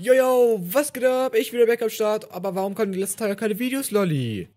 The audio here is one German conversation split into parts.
Jojo, was geht ab? Ich bin der Back am Start, aber warum kommen die letzten Tage keine Videos, Lolli?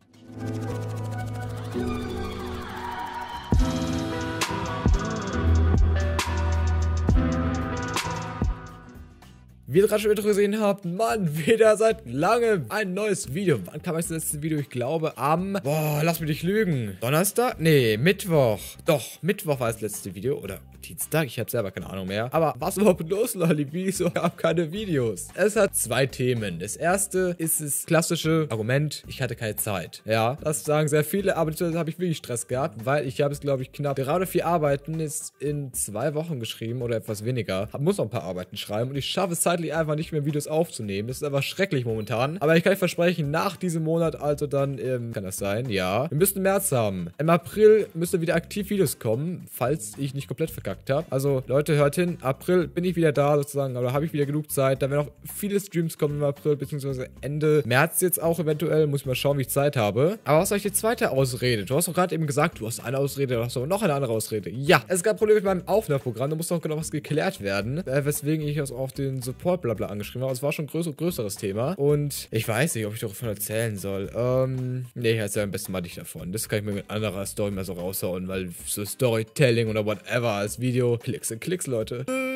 Wie ihr gerade schon gesehen habt, Mann, wieder seit langem ein neues Video. Wann kam das letzte Video? Ich glaube am... Boah, lass mich nicht lügen. Donnerstag? Nee, Mittwoch. Doch, Mittwoch war das letzte Video. Oder Dienstag? Ich habe selber keine Ahnung mehr. Aber was überhaupt los, Lolli? Wieso gab keine Videos? Es hat zwei Themen. Das erste ist das klassische Argument, ich hatte keine Zeit. Ja, das sagen sehr viele, aber das habe ich wirklich Stress gehabt, weil ich habe es, glaube ich, knapp gerade vier Arbeiten ist in zwei Wochen geschrieben oder etwas weniger. Ich muss noch ein paar Arbeiten schreiben und ich schaffe es zeitlich zeitlich einfach nicht mehr Videos aufzunehmen. Das ist einfach schrecklich momentan. Aber ich kann euch versprechen, nach diesem Monat, also dann im, ähm, kann das sein? Ja. Wir müssen März haben. Im April müssen wieder aktiv Videos kommen, falls ich nicht komplett verkackt habe. Also Leute, hört hin. April bin ich wieder da sozusagen, aber habe ich wieder genug Zeit. Da werden auch viele Streams kommen im April, beziehungsweise Ende März jetzt auch eventuell. Muss ich mal schauen, wie ich Zeit habe. Aber was soll ich die zweite Ausrede? Du hast doch gerade eben gesagt, du hast eine Ausrede, du hast aber noch eine andere Ausrede. Ja, es gab Probleme mit meinem Aufnahmeprogramm. Da muss doch genau was geklärt werden, äh, weswegen ich auch auf den Support Support bla angeschrieben habe. Es war schon ein größ größeres Thema. Und ich weiß nicht, ob ich davon erzählen soll. Ähm, nee, ich erzähle am besten mal dich davon. Das kann ich mir mit anderer Story mal so raushauen, weil so Storytelling oder whatever als Video. Klicks und Klicks, Leute. Äh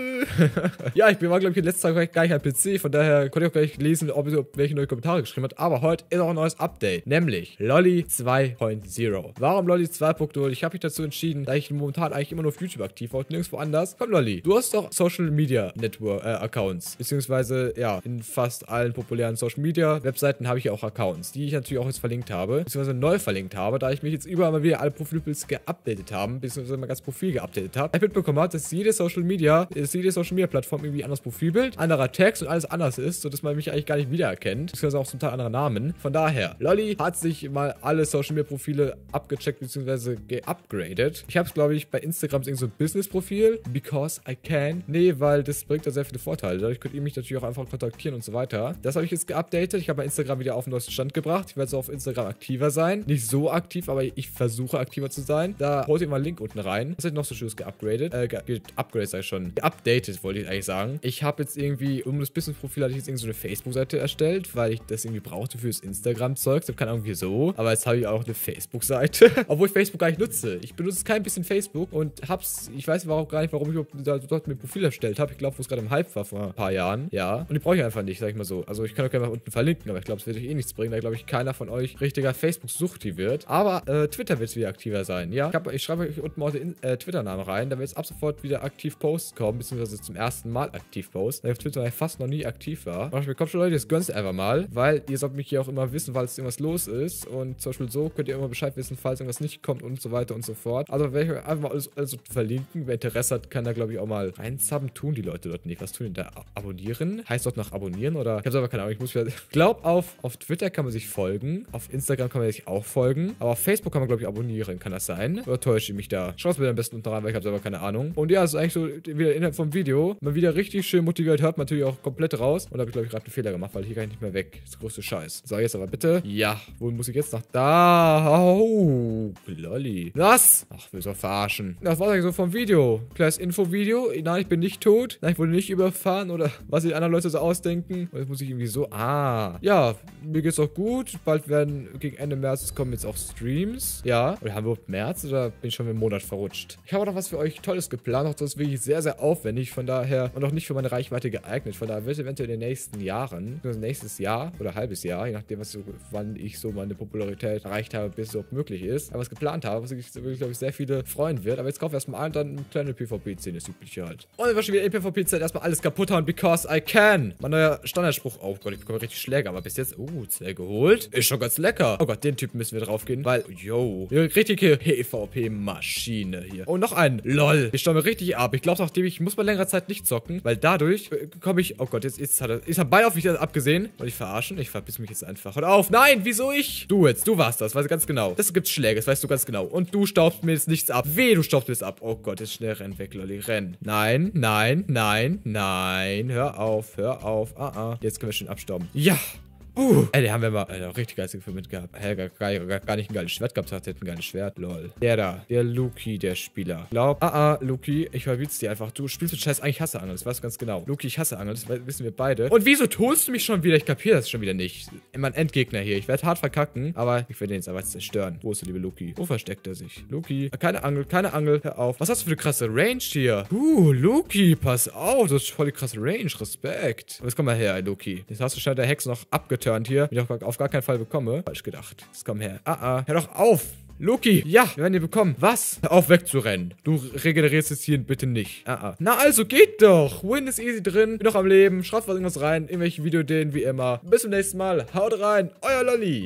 ja, ich bin mal, glaube ich, den letzten Tag gleich am PC, von daher konnte ich auch gleich lesen, ob, ob welche neue Kommentare geschrieben hat. Aber heute ist auch ein neues Update, nämlich Lolly 2.0. Warum Lolly 2.0? Ich habe mich dazu entschieden, da ich momentan eigentlich immer nur auf YouTube aktiv war und nirgendwo anders. Komm, Lolly, du hast doch Social Media Network äh, Accounts, beziehungsweise ja, in fast allen populären Social Media Webseiten habe ich ja auch Accounts, die ich natürlich auch jetzt verlinkt habe, beziehungsweise neu verlinkt habe, da ich mich jetzt überall mal wieder alle Profilbilds geupdatet haben, beziehungsweise mein ganzes Profil geupdatet habe. Ich mitbekommen habe, dass jede Social Media, dass jede jede Social Media Plattform irgendwie anderes Profilbild, anderer Text und alles anders ist, sodass man mich eigentlich gar nicht wiedererkennt. Beziehungsweise auch zum Teil andere Namen. Von daher, Lolly hat sich mal alle Social Media Profile abgecheckt bzw. geupgradet. Ich habe es, glaube ich, bei Instagram irgend so ein Business Profil. Because I can. Nee, weil das bringt da sehr viele Vorteile. Dadurch könnt ihr mich natürlich auch einfach kontaktieren und so weiter. Das habe ich jetzt geupdatet. Ich habe mein Instagram wieder auf den neuesten Stand gebracht. Ich werde so auf Instagram aktiver sein. Nicht so aktiv, aber ich versuche aktiver zu sein. Da holt ihr mal einen Link unten rein. Das ist noch so schönes geupgradet. Äh, geupgradet, sag ich schon. Geupdatet dated, wollte ich eigentlich sagen. Ich habe jetzt irgendwie, um das Business-Profil hatte ich jetzt irgendwie so eine Facebook-Seite erstellt, weil ich das irgendwie brauchte fürs Instagram-Zeug. Ich habe keine Ahnung, wieso. Aber jetzt habe ich auch eine Facebook-Seite, obwohl ich Facebook gar nicht nutze. Ich benutze kein bisschen Facebook und hab's, ich weiß auch gar nicht, warum ich überhaupt dort mein Profil erstellt habe. Ich glaube, wo es gerade im Hype war vor ein paar Jahren. Ja. Und die brauche ich einfach nicht, sag ich mal so. Also ich kann auch gerne mal unten verlinken, aber ich glaube, es wird euch eh nichts bringen. Da glaube ich, keiner von euch richtiger Facebook-Suchti wird. Aber äh, Twitter wird wieder aktiver sein, ja. Ich, ich schreibe euch unten mal den äh, Twitter-Namen rein. Da wird es ab sofort wieder aktiv Posts kommen, beziehungsweise dass zum ersten Mal aktiv post, weil ich auf Twitter fast noch nie aktiv war. Manchmal kommt schon Leute, jetzt gönnst einfach mal, weil ihr sollt mich hier auch immer wissen, falls irgendwas los ist. Und zum Beispiel so könnt ihr immer Bescheid wissen, falls irgendwas nicht kommt und so weiter und so fort. Also werde ich euch einfach mal alles, alles verlinken. Wer Interesse hat, kann da glaube ich auch mal reinsubben. Tun die Leute dort nicht. Was tun denn da? Abonnieren? Heißt dort noch abonnieren oder? Ich habe selber keine Ahnung. Ich muss wieder... Glaub auf, auf Twitter kann man sich folgen. Auf Instagram kann man sich auch folgen. Aber auf Facebook kann man glaube ich abonnieren. Kann das sein? Oder täusche ich mich da? Schreibt mir am besten unten rein, weil ich habe selber keine Ahnung. Und ja, es ist eigentlich so wieder innerhalb vom Video. Video. Mal wieder richtig schön motiviert, hört man natürlich auch komplett raus. Und da habe ich, glaube ich, gerade einen Fehler gemacht, weil hier kann ich nicht mehr weg. Das größte Scheiß. So, jetzt aber bitte. Ja, wo muss ich jetzt nach? Da. Oh, lolli. Was? Ach, willst du verarschen. Das war eigentlich so vom Video. Kleines Info-Video. Nein, ich bin nicht tot. Nein, ich wurde nicht überfahren oder was sich andere Leute so ausdenken. Und jetzt muss ich irgendwie so... Ah. Ja, mir geht's auch gut. Bald werden gegen Ende März kommen jetzt auch Streams. Ja. Oder haben wir März oder bin ich schon im Monat verrutscht? Ich habe noch was für euch Tolles geplant. Auch das ist wirklich sehr, sehr aufwendig natürlich von daher und auch nicht für meine Reichweite geeignet. Von daher wird eventuell in den nächsten Jahren, also nächstes Jahr oder halbes Jahr, je nachdem, was, wann ich so meine Popularität erreicht habe, bis es auch möglich ist, aber was geplant habe, was ich, wirklich, glaube ich, sehr viele freuen wird. Aber jetzt kaufe ich erstmal ein und dann eine kleine PvP-Szene, das übliche halt. Und wir schon wieder in PvP-Zeit erstmal alles kaputt hauen, because I can. Mein neuer Standardspruch. Oh Gott, ich bekomme richtig Schläge, aber bis jetzt, uh, sehr geholt. Ist schon ganz lecker. Oh Gott, den Typen müssen wir draufgehen, weil, yo, richtige PvP-Maschine hier. Und noch einen. Lol. Ich stamme richtig ab. Ich glaube, nachdem ich muss mal länger längerer Zeit nicht zocken, weil dadurch äh, komme ich. Oh Gott, jetzt, jetzt hat er. Ich habe beide auf mich abgesehen. Wollte ich verarschen? Ich verbiss mich jetzt einfach. Hör auf. Nein, wieso ich? Du jetzt, du warst das. weißt du ganz genau. Das gibt Schläge, das weißt du ganz genau. Und du staubst mir jetzt nichts ab. Weh, du staubst mir jetzt ab. Oh Gott, jetzt schnell renn weg, Lolli. Renn. Nein, nein, nein, nein. Hör auf, hör auf. Ah, ah. Jetzt können wir schön abstauben. Ja, Uh. Ey, den haben wir mal äh, richtig geiles Gefühl mitgehabt. gehabt. Hä, gar, gar, gar, nicht ein geiles Schwert gehabt, hat hätte ein geiles Schwert, lol. Der da, der Luki, der Spieler. Glaub, ah, ah, Luki, ich verbiet's dir einfach. Du spielst mit Scheiß eigentlich hasse Angels. Weißt du ganz genau. Luki, ich hasse Angels. das wissen wir beide. Und wieso tust du mich schon wieder? Ich kapiere das schon wieder nicht. Mein Endgegner hier, ich werde hart verkacken, aber ich werde den jetzt einfach zerstören. Wo ist der liebe Luki? Wo versteckt er sich? Luki, äh, keine Angel, keine Angel, hör auf. Was hast du für eine krasse Range hier? Uh, Luki, pass auf, das ist voll die krasse Range, Respekt. Jetzt komm mal her, Luki. Jetzt hast du schnell der Hex noch abgetan Turn hier, den ich auf gar keinen Fall bekomme. Falsch gedacht. Jetzt komm her. Ah, ah. Hör doch auf! Loki, ja, wir werden ihn bekommen. Was? Hör auf wegzurennen. Du regenerierst jetzt hier bitte nicht. Ah, ah. Na also, geht doch. Win ist easy drin. Bin noch am Leben. Schreibt was irgendwas rein. Irgendwelche Videodeen, wie immer. Bis zum nächsten Mal. Haut rein. Euer Lolli.